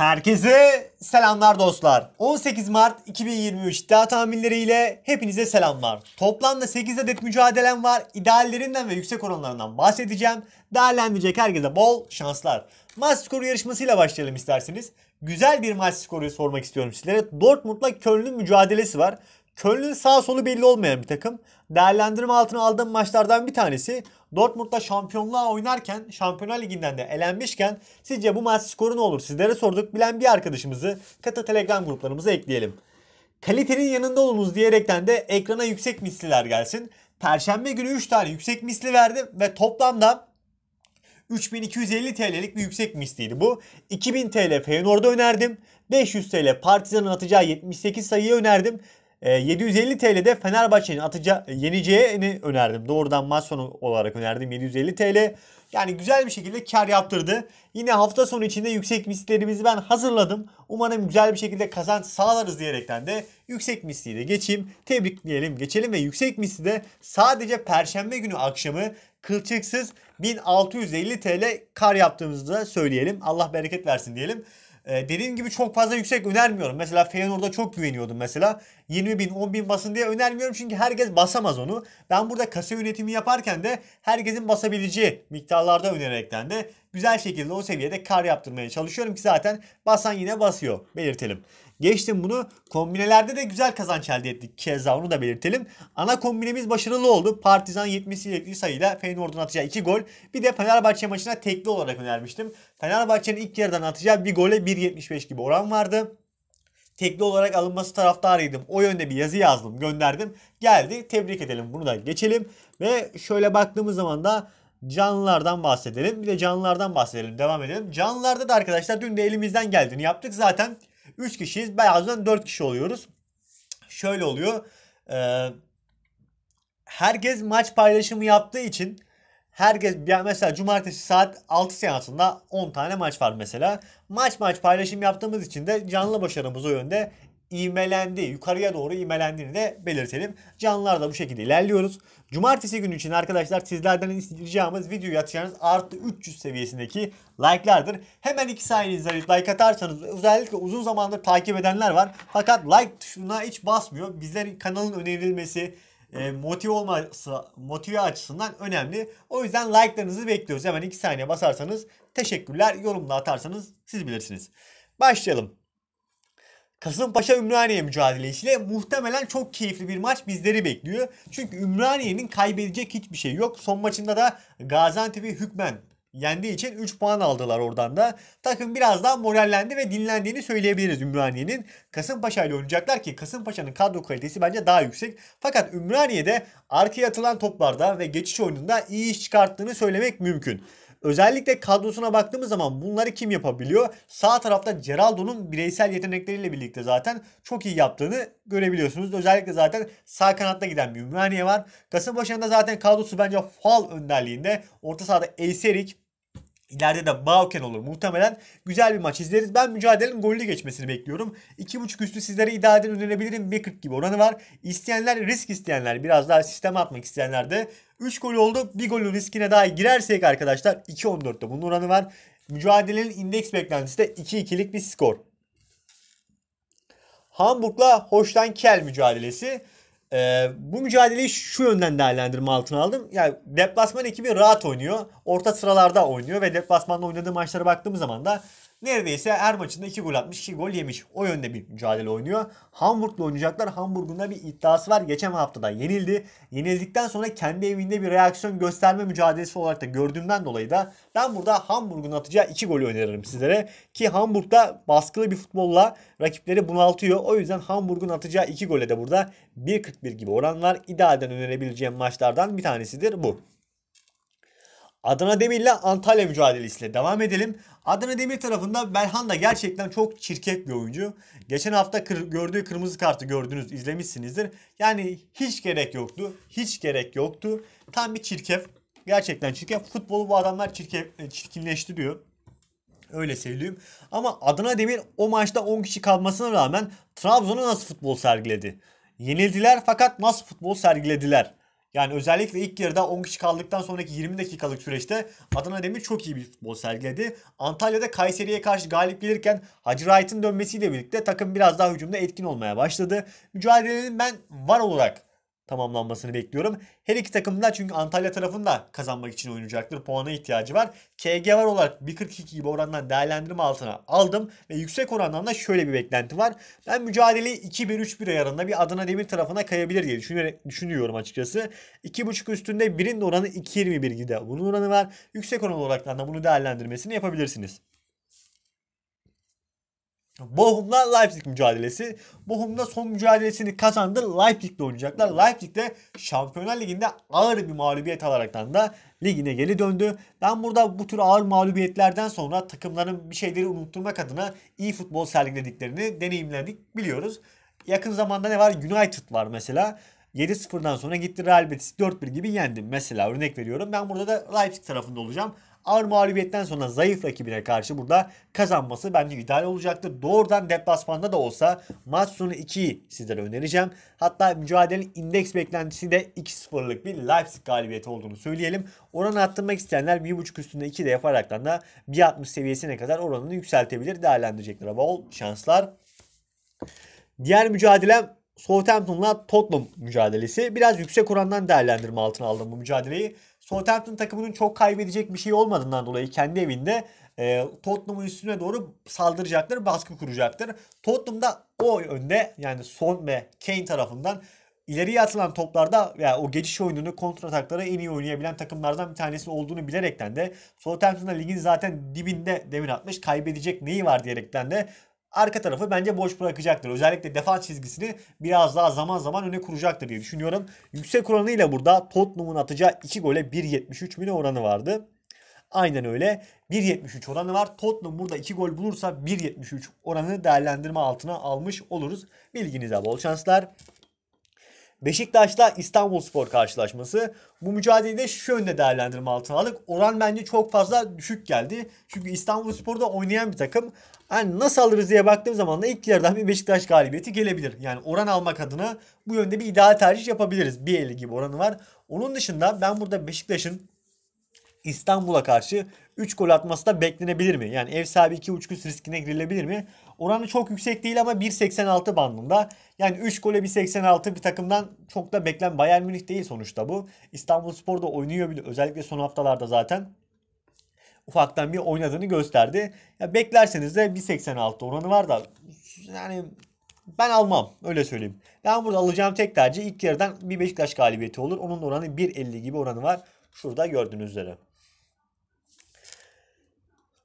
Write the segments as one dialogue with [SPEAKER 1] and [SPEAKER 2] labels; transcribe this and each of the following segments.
[SPEAKER 1] Herkese selamlar dostlar. 18 Mart 2023 iddia tahminleriyle hepinize selamlar. Toplamda 8 adet mücadelem var. İdeallerinden ve yüksek oranlarından bahsedeceğim. Değerlendirecek herkese bol şanslar. Maç skoru yarışmasıyla başlayalım isterseniz. Güzel bir maç skoru sormak istiyorum sizlere. Dortmund'la Köln'ün mücadelesi var. Köln'ün sağ solu belli olmayan bir takım. Değerlendirme altına aldığım maçlardan bir tanesi Dortmund'da şampiyonluğa oynarken Şampiyonlar Ligi'nden de elenmişken sizce bu maç skoru ne olur? Sizlere sorduk. Bilen bir arkadaşımızı katı Telegram gruplarımıza ekleyelim. Kalitenin yanında olunuz diyerekten de ekrana yüksek misliler gelsin. Perşembe günü 3 tane yüksek misli verdim ve toplamda 3250 TL'lik bir yüksek misliydi bu. 2000 TL Feyenoord'a önerdim. 500 TL Partizan'ın atacağı 78 sayıyı önerdim. E, 750 TL'de Fenerbahçe'nin atacağı e, yeneceğini önerdim. Doğrudan maç sonu olarak önerdim 750 TL. Yani güzel bir şekilde kar yaptırdı. Yine hafta sonu içinde yüksek mislerimizi ben hazırladım. Umarım güzel bir şekilde kazanç sağlarız diyerekten de yüksek misliyi de geçeyim. Tebrikleyelim geçelim ve yüksek misli de sadece perşembe günü akşamı kılçıksız 1650 TL kar yaptığımızı da söyleyelim. Allah bereket versin diyelim. E, dediğim gibi çok fazla yüksek önermiyorum. Mesela Feyenoord'a çok güveniyordum mesela. 20 bin 10 bin basın diye önermiyorum çünkü herkes basamaz onu. Ben burada kasa yönetimi yaparken de herkesin basabileceği miktarlarda önererekten de güzel şekilde o seviyede kar yaptırmaya çalışıyorum ki zaten basan yine basıyor belirtelim. Geçtim bunu. Kombinelerde de güzel kazanç elde ettik. Keza onu da belirtelim. Ana kombinemiz başarılı oldu. Partizan 77 sayıyla Feyenoord'un atacağı 2 gol. Bir de Fenerbahçe maçına tekli olarak önermiştim. Fenerbahçe'nin ilk yarıdan atacağı bir gole 1.75 gibi oran vardı tekli olarak alınması taraftarıydım. O yönde bir yazı yazdım, gönderdim. Geldi. Tebrik edelim. Bunu da geçelim. Ve şöyle baktığımız zaman da canlılardan bahsedelim. Bir de canlılardan bahsedelim. Devam edelim. Canlılarda da arkadaşlar dün de elimizden geldiğini yaptık. Zaten 3 kişiyiz. Birazdan 4 kişi oluyoruz. Şöyle oluyor. E, herkes maç paylaşımı yaptığı için herkes mesela cumartesi saat 6 seansında 10 tane maç var mesela. Maç maç paylaşım yaptığımız için de canlı başarımız o yönde ivmelendi. Yukarıya doğru ivmelendiğini de belirtelim. Canlılar da bu şekilde ilerliyoruz. Cumartesi günü için arkadaşlar sizlerden isteyeceğimiz videoyu atacağınız artı 300 seviyesindeki like'lardır. Hemen iki sayenizde like atarsanız özellikle uzun zamandır takip edenler var. Fakat like tuşuna hiç basmıyor. Bizler kanalın önerilmesi, e, motive olması motive açısından önemli. O yüzden like'larınızı bekliyoruz. Hemen iki saniye basarsanız teşekkürler. Yorumla atarsanız siz bilirsiniz. Başlayalım. Kasımpaşa Ümraniye mücadelesiyle muhtemelen çok keyifli bir maç bizleri bekliyor. Çünkü Ümraniye'nin kaybedecek hiçbir şey yok. Son maçında da Gaziantep'i hükmen yendiği için 3 puan aldılar oradan da. Takım biraz daha morallendi ve dinlendiğini söyleyebiliriz Ümraniye'nin. Kasımpaşa ile oynayacaklar ki Kasımpaşa'nın kadro kalitesi bence daha yüksek. Fakat Ümraniye'de arkaya atılan toplarda ve geçiş oyununda iyi iş çıkarttığını söylemek mümkün. Özellikle kadrosuna baktığımız zaman bunları kim yapabiliyor? Sağ tarafta Geraldo'nun bireysel yetenekleriyle birlikte zaten çok iyi yaptığını görebiliyorsunuz. Özellikle zaten sağ kanatta giden bir Ümraniye var. Kasım başında zaten kadrosu bence fal önderliğinde. Orta sahada Eyserik, İleride de Bauken olur muhtemelen. Güzel bir maç izleriz. Ben mücadelenin golünü geçmesini bekliyorum. 2.5 üstü sizlere idareden önerebilirim. 1.40 gibi oranı var. İsteyenler risk isteyenler biraz daha sisteme atmak isteyenler de 3 gol oldu. Bir golün riskine daha girersek arkadaşlar 2.14'te bunun oranı var. Mücadelenin indeks beklentisi de 2-2'lik bir skor. Hamburg'la Hoştan Kel mücadelesi. E, bu mücadeleyi şu yönden değerlendirme altına aldım. Yani deplasman ekibi rahat oynuyor. Orta sıralarda oynuyor ve deplasmanda oynadığı maçlara baktığım zaman da neredeyse her maçında 2 gol atmış, 2 gol yemiş. O yönde bir mücadele oynuyor. Hamburg'la oynayacaklar. Hamburg'un da bir iddiası var. Geçen haftada yenildi. Yenildikten sonra kendi evinde bir reaksiyon gösterme mücadelesi olarak da gördüğümden dolayı da ben burada Hamburg'un atacağı 2 golü öneririm sizlere. Ki Hamburg'da baskılı bir futbolla rakipleri bunaltıyor. O yüzden Hamburg'un atacağı 2 gole de burada 1.40 %41 gibi oranlar idealden önerebileceğim maçlardan bir tanesidir bu. Adana Demir ile Antalya mücadelesiyle devam edelim. Adana Demir tarafında da gerçekten çok çirkef bir oyuncu. Geçen hafta kır, gördüğü kırmızı kartı gördünüz, izlemişsinizdir. Yani hiç gerek yoktu. Hiç gerek yoktu. Tam bir çirkef. Gerçekten çirkef. Futbolu bu adamlar çirkef, e, çirkinleştiriyor. Öyle söyleyeyim. Ama Adana Demir o maçta 10 kişi kalmasına rağmen Trabzon'a nasıl futbol sergiledi? Yenildiler fakat nasıl futbol sergilediler. Yani özellikle ilk yarıda 10 kişi kaldıktan sonraki 20 dakikalık süreçte Adana Demir çok iyi bir futbol sergiledi. Antalya'da Kayseri'ye karşı galip gelirken Hacı Wright'ın dönmesiyle birlikte takım biraz daha hücumda etkin olmaya başladı. Mücadelenin ben var olarak tamamlanmasını bekliyorum. Her iki takım da çünkü Antalya tarafında kazanmak için oynayacaktır. Puana ihtiyacı var. KG var olarak 1.42 gibi orandan değerlendirme altına aldım. Ve yüksek orandan da şöyle bir beklenti var. Ben mücadeleyi 2-1-3-1 ayarında bir Adana Demir tarafına kayabilir diye düşünüyorum açıkçası. 2.5 üstünde birinin oranı 2.21 gibi. Bunun oranı var. Yüksek oran olarak da bunu değerlendirmesini yapabilirsiniz. Bochum'la Leipzig mücadelesi. Bochum'da son mücadelesini kazandı. Leipzig'le oynayacaklar. Leipzig'de Şampiyonlar Ligi'nde ağır bir mağlubiyet alaraktan da ligine geri döndü. Ben burada bu tür ağır mağlubiyetlerden sonra takımların bir şeyleri unutturmak adına iyi futbol sergilediklerini deneyimledik biliyoruz. Yakın zamanda ne var? United var mesela. 7-0'dan sonra gitti Real Betis 4-1 gibi yendi. Mesela örnek veriyorum. Ben burada da Leipzig tarafında olacağım. Ağır mağlubiyetten sonra zayıf rakibine karşı burada kazanması bence ideal olacaktır. Doğrudan deplasmanda da olsa maç sonu 2'yi sizlere önereceğim. Hatta mücadelenin indeks beklentisi de 2-0'lık bir Leipzig galibiyeti olduğunu söyleyelim. Oranı attırmak isteyenler 1.5 üstünde 2 de yaparaktan da 1.60 seviyesine kadar oranını yükseltebilir. Değerlendirecekler ama bol şanslar. Diğer mücadelem Southampton'la Tottenham mücadelesi. Biraz yüksek orandan değerlendirme altına aldım bu mücadeleyi. Southampton takımının çok kaybedecek bir şey olmadığından dolayı kendi evinde e, Tottenham'ın üstüne doğru saldıracaktır, baskı kuracaktır. Tottenham da o önde yani Son ve Kane tarafından ileriye atılan toplarda veya yani o geçiş oyununu kontrataklara en iyi oynayabilen takımlardan bir tanesi olduğunu bilerekten de Southampton'da ligin zaten dibinde demin atmış kaybedecek neyi var diyerekten de arka tarafı bence boş bırakacaktır. Özellikle defans çizgisini biraz daha zaman zaman öne kuracaktır diye düşünüyorum. Yüksek oranıyla burada Tottenham'ın atacağı 2 gole 1.73 mini oranı vardı. Aynen öyle. 1.73 oranı var. Tottenham burada 2 gol bulursa 1.73 oranını değerlendirme altına almış oluruz. Bilginize bol şanslar. Beşiktaş'la İstanbulspor karşılaşması. Bu mücadeleyi de şu yönde değerlendirme altına aldık. Oran bence çok fazla düşük geldi. Çünkü İstanbulspor da oynayan bir takım. Yani nasıl alırız diye baktığım zaman da ilk yerden bir Beşiktaş galibiyeti gelebilir. Yani oran almak adına bu yönde bir ideal tercih yapabiliriz. Bir eli gibi oranı var. Onun dışında ben burada Beşiktaş'ın İstanbul'a karşı 3 gol atması da beklenebilir mi? Yani ev sahibi 2.5 üst riskine girilebilir mi? Oranı çok yüksek değil ama 1.86 bandında. Yani 3 gole 1.86 bir takımdan çok da beklen Bayern Münih değil sonuçta bu. İstanbul Spor da oynuyor bile özellikle son haftalarda zaten ufaktan bir oynadığını gösterdi. Ya beklerseniz de 1.86 oranı var da yani ben almam öyle söyleyeyim. Ben burada alacağım tek tercih ilk yarıdan bir Beşiktaş galibiyeti olur. Onun da oranı 1.50 gibi oranı var. Şurada gördüğünüz üzere.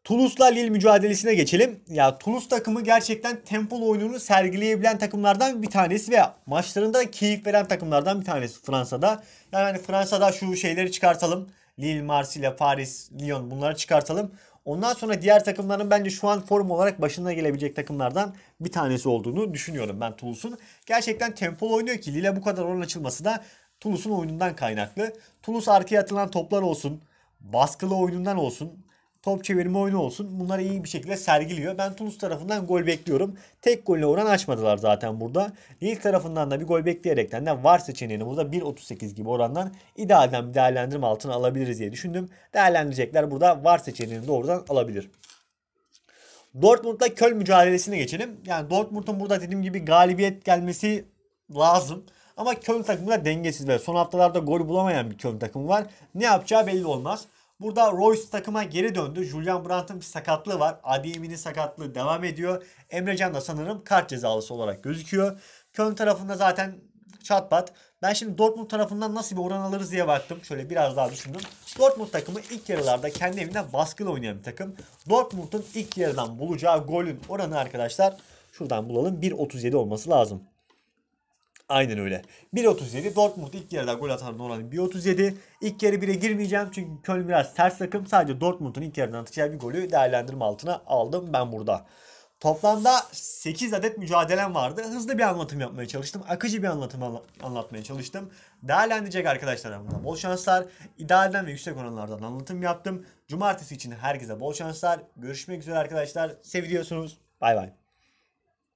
[SPEAKER 1] Toulouse'la Lille mücadelesine geçelim. Ya Toulouse takımı gerçekten tempolu oyununu sergileyebilen takımlardan bir tanesi ve maçlarında keyif veren takımlardan bir tanesi Fransa'da. Yani hani Fransa'da şu şeyleri çıkartalım. Lille, Marsilya, Paris, Lyon bunları çıkartalım. Ondan sonra diğer takımların bence şu an form olarak başına gelebilecek takımlardan bir tanesi olduğunu düşünüyorum ben Toulouse'un. Gerçekten tempolu oynuyor ki Lille bu kadar oran açılması da Toulouse'un oyunundan kaynaklı. Toulouse arkaya atılan toplar olsun, baskılı oyunundan olsun top çevirme oyunu olsun. Bunları iyi bir şekilde sergiliyor. Ben Tunus tarafından gol bekliyorum. Tek golle oran açmadılar zaten burada. Lille tarafından da bir gol bekleyerekten de var seçeneğini burada 1.38 gibi orandan idealden bir değerlendirme altına alabiliriz diye düşündüm. Değerlendirecekler burada var seçeneğini doğrudan alabilir. Dortmund'la Köln mücadelesine geçelim. Yani Dortmund'un burada dediğim gibi galibiyet gelmesi lazım. Ama Köln takımı da dengesiz ve son haftalarda gol bulamayan bir Köln takımı var. Ne yapacağı belli olmaz. Burada Royce takıma geri döndü. Julian Brandt'ın bir sakatlığı var. Adeyemi'nin sakatlığı devam ediyor. Emre Can da sanırım kart cezalısı olarak gözüküyor. Köln tarafında zaten çatpat. Ben şimdi Dortmund tarafından nasıl bir oran alırız diye baktım. Şöyle biraz daha düşündüm. Dortmund takımı ilk yarılarda kendi evinde baskılı oynayan bir takım. Dortmund'un ilk yarıdan bulacağı golün oranı arkadaşlar şuradan bulalım. 1.37 olması lazım. Aynen öyle. 1.37 Dortmund ilk yarıdan gol atan oranı. 1.37. İlk yarı 1'e girmeyeceğim çünkü Köln biraz ters takım. Sadece Dortmund'un ilk yarıdan atacağı bir golü değerlendirme altına aldım ben burada. Toplamda 8 adet mücadelem vardı. Hızlı bir anlatım yapmaya çalıştım. Akıcı bir anlatım anla anlatmaya çalıştım. Değerlendirecek arkadaşlar buna bol şanslar. İdealden ve yüksek oranlardan anlatım yaptım. Cumartesi için herkese bol şanslar. Görüşmek üzere arkadaşlar. Seviyorsunuz. Bay bay.